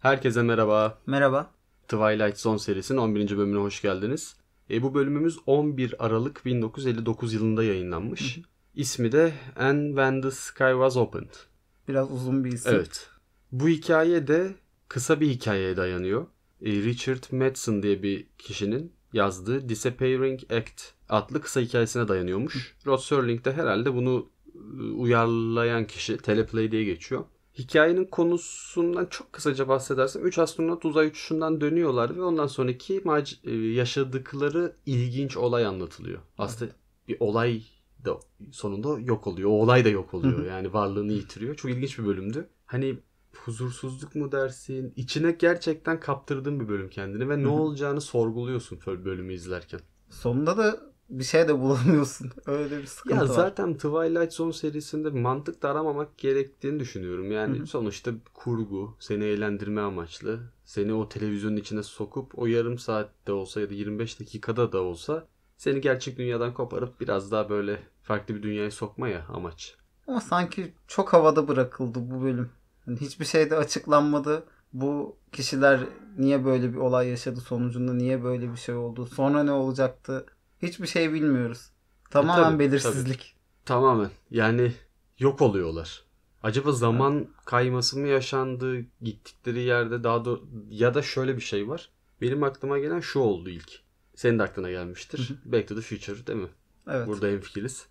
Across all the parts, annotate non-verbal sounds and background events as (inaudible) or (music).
Herkese merhaba. Merhaba. Twilight Zone serisinin 11. bölümüne hoş geldiniz. E, bu bölümümüz 11 Aralık 1959 yılında yayınlanmış. Hı hı. İsmi de And When the Sky Was Opened. Biraz uzun bir isim. Evet. Bu hikaye de kısa bir hikayeye dayanıyor. E, Richard Madsen diye bir kişinin yazdığı Disappearing Act adlı kısa hikayesine dayanıyormuş. Rod Serling de herhalde bunu e, uyarlayan kişi. Teleplay diye geçiyor. Hikayenin konusundan çok kısaca bahsedersem 3 astronot uzay uçuşundan dönüyorlar ve ondan sonraki e, yaşadıkları ilginç olay anlatılıyor. Aslında bir olay da sonunda yok oluyor. O olay da yok oluyor. Yani varlığını yitiriyor. Çok ilginç bir bölümdü. Hani huzursuzluk mu dersin? İçine gerçekten kaptırdığın bir bölüm kendini ve ne olacağını sorguluyorsun bölümü izlerken. Sonunda da bir şey de bulamıyorsun. (laughs) Öyle bir sıkıntı ya var. Zaten Twilight Zone serisinde mantık da aramamak gerektiğini düşünüyorum. Yani Hı-hı. sonuçta kurgu, seni eğlendirme amaçlı. Seni o televizyonun içine sokup o yarım saatte olsa ya da 25 dakikada da olsa seni gerçek dünyadan koparıp biraz daha böyle farklı bir dünyaya sokma ya amaç. Ama sanki çok havada bırakıldı bu bölüm. Yani hiçbir şey de açıklanmadı. Bu kişiler niye böyle bir olay yaşadı sonucunda niye böyle bir şey oldu sonra ne olacaktı Hiçbir şey bilmiyoruz. E, Tamamen e, tabii, belirsizlik. Tabii. Tamamen. Yani yok oluyorlar. Acaba zaman kayması mı yaşandı gittikleri yerde daha da ya da şöyle bir şey var. Benim aklıma gelen şu oldu ilk. Senin de aklına gelmiştir. Hı hı. Back to the Future değil mi? Evet. Burada en fikiriz.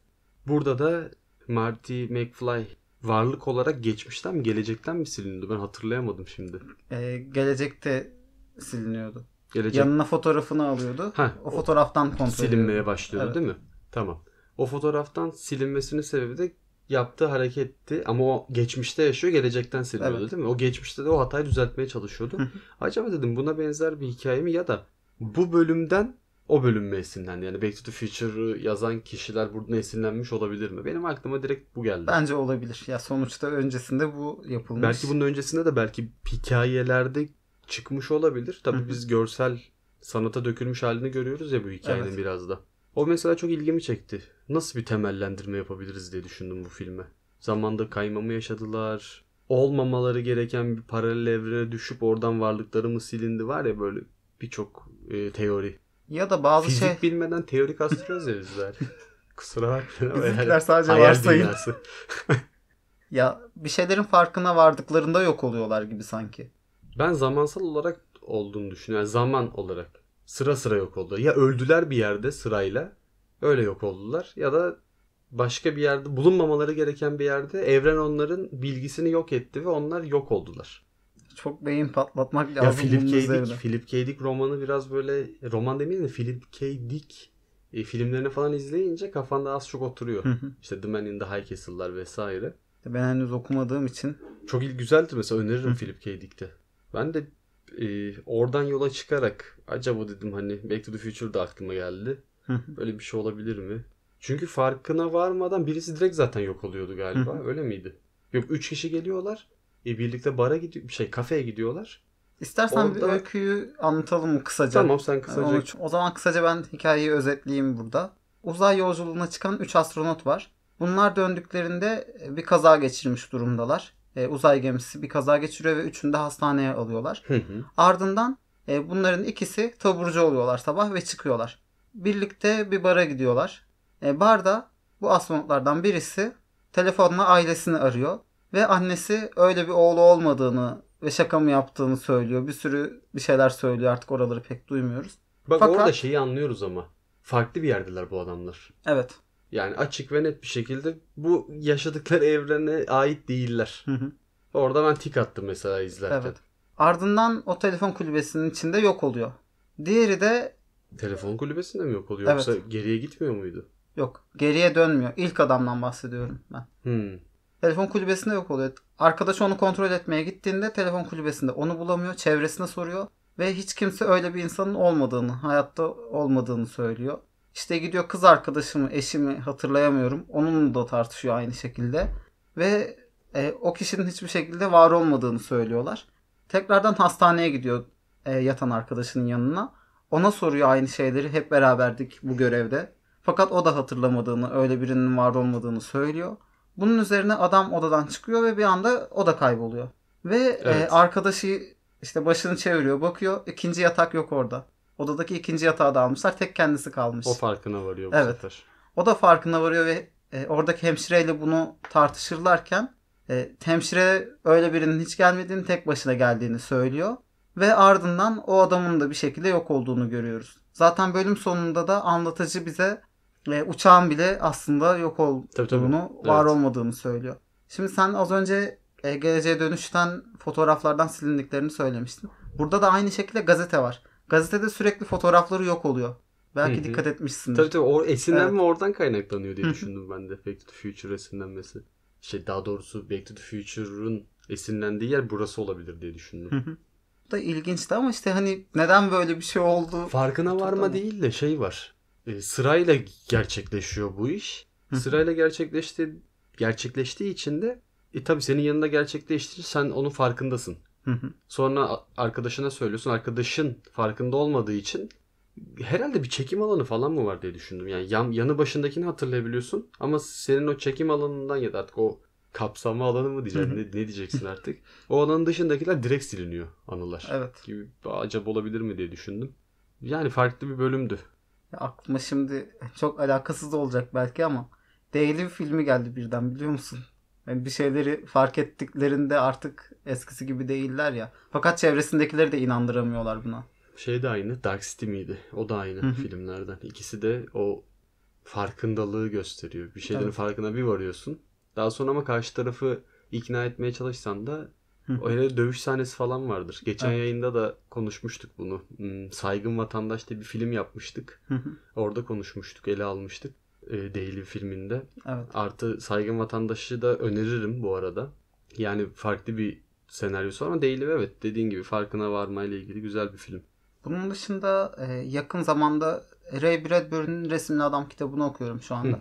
Burada da Marty McFly varlık olarak geçmişten mi gelecekten mi siliniyordu? Ben hatırlayamadım şimdi. Ee, gelecekte siliniyordu gelecek. Yanına fotoğrafını alıyordu. Heh, o fotoğraftan kontrol Silinmeye başlıyordu evet. değil mi? Tamam. O fotoğraftan silinmesinin sebebi de yaptığı hareketti ama o geçmişte yaşıyor gelecekten siliniyordu, evet. değil mi? O geçmişte de o hatayı düzeltmeye çalışıyordu. Acaba dedim buna benzer bir hikaye mi ya da bu bölümden o bölüm mü esinlendi? Yani Back to the Future'ı yazan kişiler buradan esinlenmiş olabilir mi? Benim aklıma direkt bu geldi. Bence olabilir. Ya sonuçta öncesinde bu yapılmış. Belki bunun öncesinde de belki hikayelerde çıkmış olabilir. Tabii Hı-hı. biz görsel sanata dökülmüş halini görüyoruz ya bu hikayenin evet. biraz da. O mesela çok ilgimi çekti. Nasıl bir temellendirme yapabiliriz diye düşündüm bu filme. Zamanda kaymamı yaşadılar. Olmamaları gereken bir paralel evrene düşüp oradan varlıkları mı silindi var ya böyle birçok e, teori. Ya da bazı Fizik şey... Fizik bilmeden teorik astırıyoruz ya bizler. (laughs) Kusura bakmayın. Bizimkiler sadece varsayın. (laughs) ya bir şeylerin farkına vardıklarında yok oluyorlar gibi sanki. Ben zamansal olarak olduğunu düşünüyorum. Yani zaman olarak sıra sıra yok oldu. Ya öldüler bir yerde sırayla öyle yok oldular ya da başka bir yerde bulunmamaları gereken bir yerde evren onların bilgisini yok etti ve onlar yok oldular. Çok beyin patlatmak lazım. Ya Philip K. Dick, Philip K. Dick romanı biraz böyle roman demeyelim de Philip K. Dick e, filmlerini falan izleyince kafanda az çok oturuyor. İşte The Man in the High Castle'lar vesaire. Ben henüz okumadığım için. Çok il güzeldir mesela öneririm Philip K. Dick'te. Ben de e, oradan yola çıkarak acaba dedim hani Back to the Future da aklıma geldi. Böyle bir şey olabilir mi? Çünkü farkına varmadan birisi direkt zaten yok oluyordu galiba. Öyle miydi? Yok 3 kişi geliyorlar. E, birlikte bara gidiyor şey kafeye gidiyorlar. İstersen Orada... bir öyküyü anlatalım kısaca. Tamam sen kısaca. Ee, onu, o zaman kısaca ben hikayeyi özetleyeyim burada. Uzay yolculuğuna çıkan 3 astronot var. Bunlar döndüklerinde e, bir kaza geçirmiş durumdalar e, uzay gemisi bir kaza geçiriyor ve üçünü de hastaneye alıyorlar. Hı hı. Ardından e, bunların ikisi taburcu oluyorlar sabah ve çıkıyorlar. Birlikte bir bara gidiyorlar. E, barda bu astronotlardan birisi telefonla ailesini arıyor ve annesi öyle bir oğlu olmadığını ve şaka mı yaptığını söylüyor. Bir sürü bir şeyler söylüyor artık oraları pek duymuyoruz. Bak Fakat, orada şeyi anlıyoruz ama. Farklı bir yerdeler bu adamlar. Evet. Yani açık ve net bir şekilde bu yaşadıkları (laughs) evrene ait değiller. Hı hı. Orada ben tik attım mesela izlerken. Evet. Ardından o telefon kulübesinin içinde yok oluyor. Diğeri de telefon kulübesinde mi yok oluyor evet. yoksa geriye gitmiyor muydu? Yok. Geriye dönmüyor. İlk adamdan bahsediyorum ben. Hmm. Telefon kulübesinde yok oluyor. Arkadaşı onu kontrol etmeye gittiğinde telefon kulübesinde onu bulamıyor. Çevresine soruyor. Ve hiç kimse öyle bir insanın olmadığını, hayatta olmadığını söylüyor. İşte gidiyor kız arkadaşımı, eşimi hatırlayamıyorum. Onunla da tartışıyor aynı şekilde. Ve e, o kişinin hiçbir şekilde var olmadığını söylüyorlar. Tekrardan hastaneye gidiyor e, yatan arkadaşının yanına. Ona soruyor aynı şeyleri. Hep beraberdik bu görevde. Fakat o da hatırlamadığını, öyle birinin var olmadığını söylüyor. Bunun üzerine adam odadan çıkıyor ve bir anda o da kayboluyor. Ve e, evet. e, arkadaşı işte başını çeviriyor, bakıyor. ikinci yatak yok orada. Odadaki ikinci yatağı da almışlar. Tek kendisi kalmış. O farkına varıyor bu evet. sefer. O da farkına varıyor ve e, oradaki hemşireyle bunu tartışırlarken e, hemşire öyle birinin hiç gelmediğini tek başına geldiğini söylüyor. Ve ardından o adamın da bir şekilde yok olduğunu görüyoruz. Zaten bölüm sonunda da anlatıcı bize e, uçağın bile aslında yok olduğunu, tabii, tabii. var evet. olmadığını söylüyor. Şimdi sen az önce e, geleceğe dönüşten fotoğraflardan silindiklerini söylemiştin. Burada da aynı şekilde gazete var. Gazetede sürekli fotoğrafları yok oluyor. Belki dikkat etmişsiniz. Tabii tabii o esinlenme evet. oradan kaynaklanıyor diye düşündüm ben de Back to the Future esinlenmesi. Şey daha doğrusu Back to the Future'ın esinlendiği yer burası olabilir diye düşündüm. Bu da ilginçti ama işte hani neden böyle bir şey oldu? Farkına varma değil de şey var. E, sırayla gerçekleşiyor bu iş. Sırayla gerçekleşti gerçekleştiği için de e tabii senin yanında gerçekleştirir sen onun farkındasın. Sonra arkadaşına söylüyorsun. Arkadaşın farkında olmadığı için herhalde bir çekim alanı falan mı var diye düşündüm. Yani yan, yanı başındakini hatırlayabiliyorsun ama senin o çekim alanından ya da artık o kapsama alanı mı diyeceğim ne, ne diyeceksin artık. O alanın dışındakiler direkt siliniyor anılar. Evet. Gibi acaba olabilir mi diye düşündüm. Yani farklı bir bölümdü. Ya aklıma şimdi çok alakasız olacak belki ama değerli bir filmi geldi birden biliyor musun? Yani bir şeyleri fark ettiklerinde artık eskisi gibi değiller ya. Fakat çevresindekileri de inandıramıyorlar buna. Şey de aynı. Dark City miydi? O da aynı filmlerden. İkisi de o farkındalığı gösteriyor. Bir şeylerin evet. farkına bir varıyorsun. Daha sonra ama karşı tarafı ikna etmeye çalışsan da o yere dövüş sahnesi falan vardır. Geçen evet. yayında da konuşmuştuk bunu. Hmm, Saygın Vatandaş diye bir film yapmıştık. Orada konuşmuştuk, ele almıştık e, Daily filminde. Evet. Artı Saygın Vatandaşı da öneririm bu arada. Yani farklı bir senaryosu var ama Daily evet dediğin gibi farkına varmayla ilgili güzel bir film. Bunun dışında e, yakın zamanda Ray Bradbury'nin Resimli Adam kitabını okuyorum şu anda.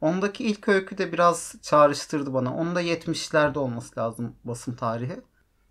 Ondaki ilk öykü de biraz çağrıştırdı bana. Onda 70'lerde olması lazım basım tarihi.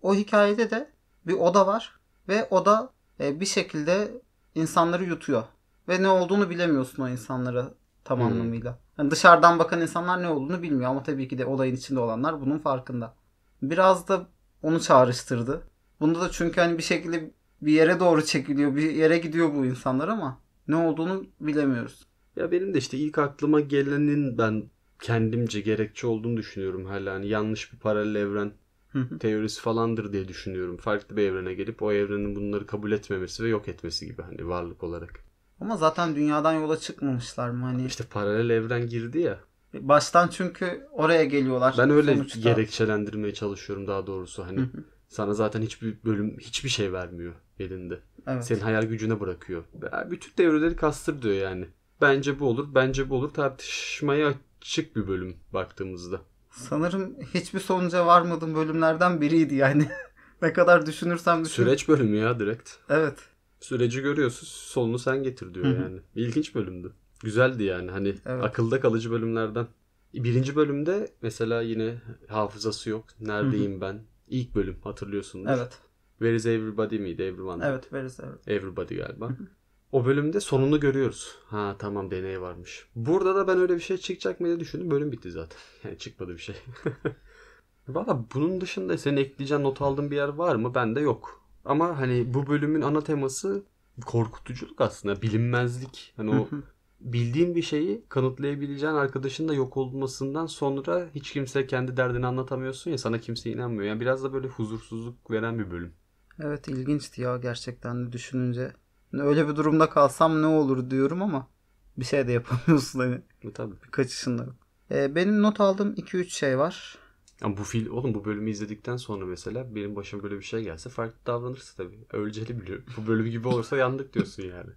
O hikayede de bir oda var ve oda e, bir şekilde insanları yutuyor. Ve ne olduğunu bilemiyorsun o insanlara tam hmm. anlamıyla. Yani dışarıdan bakan insanlar ne olduğunu bilmiyor ama tabii ki de olayın içinde olanlar bunun farkında. Biraz da onu çağrıştırdı. Bunda da çünkü hani bir şekilde bir yere doğru çekiliyor, bir yere gidiyor bu insanlar ama ne olduğunu bilemiyoruz. Ya benim de işte ilk aklıma gelenin ben kendimce gerekçe olduğunu düşünüyorum hala. Hani yanlış bir paralel evren teorisi falandır diye düşünüyorum. Farklı bir evrene gelip o evrenin bunları kabul etmemesi ve yok etmesi gibi hani varlık olarak. Ama zaten dünyadan yola çıkmamışlar mı hani? İşte paralel evren girdi ya. Baştan çünkü oraya geliyorlar. Ben öyle sonuçta. gerekçelendirmeye çalışıyorum daha doğrusu hani. Sana zaten hiçbir bölüm hiçbir şey vermiyor elinde. Evet. Senin hayal gücüne bırakıyor. Bütün devreleri kastır diyor yani. Bence bu olur, bence bu olur tartışmaya açık bir bölüm baktığımızda. Sanırım hiçbir sonuca varmadığım bölümlerden biriydi yani. (laughs) ne kadar düşünürsem düşün. Süreç bölümü ya direkt. Evet süreci görüyorsun. Sonunu sen getir diyor Hı-hı. yani. İlginç bölümdü. Güzeldi yani hani evet. akılda kalıcı bölümlerden. Birinci bölümde mesela yine hafızası yok. Neredeyim ben? İlk bölüm hatırlıyorsunuz. Evet. Where is everybody miydi? Everyone. Evet, where is everybody. Everybody galiba. O bölümde sonunu görüyoruz. Ha tamam deney varmış. Burada da ben öyle bir şey çıkacak mı diye düşündüm. Bölüm bitti zaten. (laughs) Yani çıkmadı bir şey. (laughs) Valla bunun dışında senin ekleyeceğin not aldığın bir yer var mı? Bende yok. Ama hani bu bölümün ana teması korkutuculuk aslında. Bilinmezlik. Hani o bildiğin bir şeyi kanıtlayabileceğin arkadaşın da yok olmasından sonra hiç kimse kendi derdini anlatamıyorsun ya sana kimse inanmıyor. Yani biraz da böyle huzursuzluk veren bir bölüm. Evet ilginçti ya gerçekten de düşününce. Hani öyle bir durumda kalsam ne olur diyorum ama bir şey de yapamıyorsun hani. E, tabii. Bir kaçışın da yok. Ee, benim not aldığım 2-3 şey var. Yani bu fil oğlum bu bölümü izledikten sonra mesela benim başıma böyle bir şey gelse farklı davranırsa tabii. Ölceli biliyorum. Bu bölüm gibi olursa yandık diyorsun yani.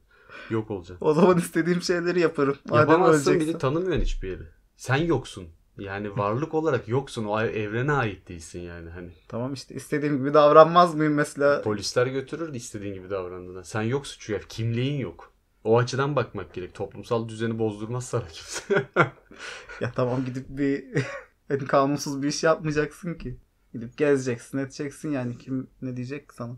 Yok olacaksın. O zaman istediğim şeyleri yaparım. Madem Yapamazsın öleceksin. bir de tanımıyorsun hiçbir yeri. Sen yoksun. Yani varlık olarak yoksun. O evrene ait değilsin yani hani. Tamam işte istediğim gibi davranmaz mıyım mesela? Polisler götürür istediğin gibi davrandığına. Sen yoksun çünkü kimliğin yok. O açıdan bakmak gerek. Toplumsal düzeni bozdurmaz sana (laughs) kimse. ya tamam gidip bir yani kanunsuz bir iş yapmayacaksın ki. Gidip gezeceksin edeceksin yani kim ne diyecek sana.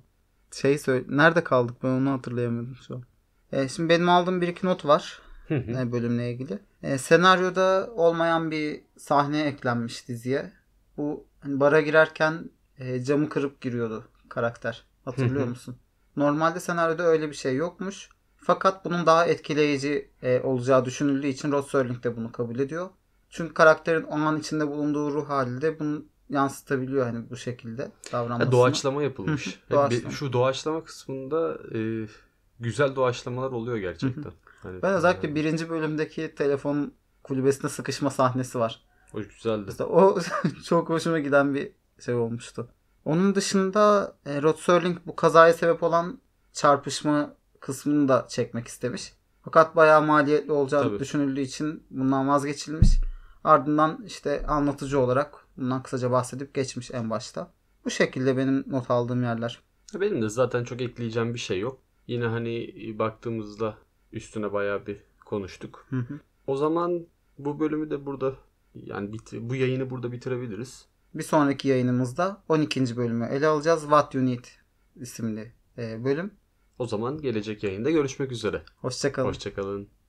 Şey söyle nerede kaldık ben onu hatırlayamadım şu an. E, şimdi benim aldığım bir iki not var. yani e, bölümle ilgili. E, senaryoda olmayan bir sahne eklenmiş diziye. Bu hani bara girerken e, camı kırıp giriyordu karakter. Hatırlıyor musun? Normalde senaryoda öyle bir şey yokmuş. Fakat bunun daha etkileyici e, olacağı düşünüldüğü için Rod Serling de bunu kabul ediyor. Çünkü karakterin o an içinde bulunduğu ruh halinde bunu yansıtabiliyor hani bu şekilde davranmasını. Ya doğaçlama yapılmış. doğaçlama. Şu doğaçlama kısmında e, güzel doğaçlamalar oluyor gerçekten. hani, ben özellikle yani. birinci bölümdeki telefon kulübesinde sıkışma sahnesi var. O güzeldi. İşte o (laughs) çok hoşuma giden bir şey olmuştu. Onun dışında e, Rod Serling bu kazaya sebep olan çarpışma kısmını da çekmek istemiş. Fakat bayağı maliyetli olacağı Tabii. düşünüldüğü için bundan vazgeçilmiş. Ardından işte anlatıcı olarak bundan kısaca bahsedip geçmiş en başta. Bu şekilde benim not aldığım yerler. Benim de zaten çok ekleyeceğim bir şey yok. Yine hani baktığımızda üstüne bayağı bir konuştuk. Hı hı. O zaman bu bölümü de burada yani bit bu yayını burada bitirebiliriz. Bir sonraki yayınımızda 12. bölümü ele alacağız. What You Need isimli e, bölüm. O zaman gelecek yayında görüşmek üzere. Hoşçakalın. Hoşçakalın.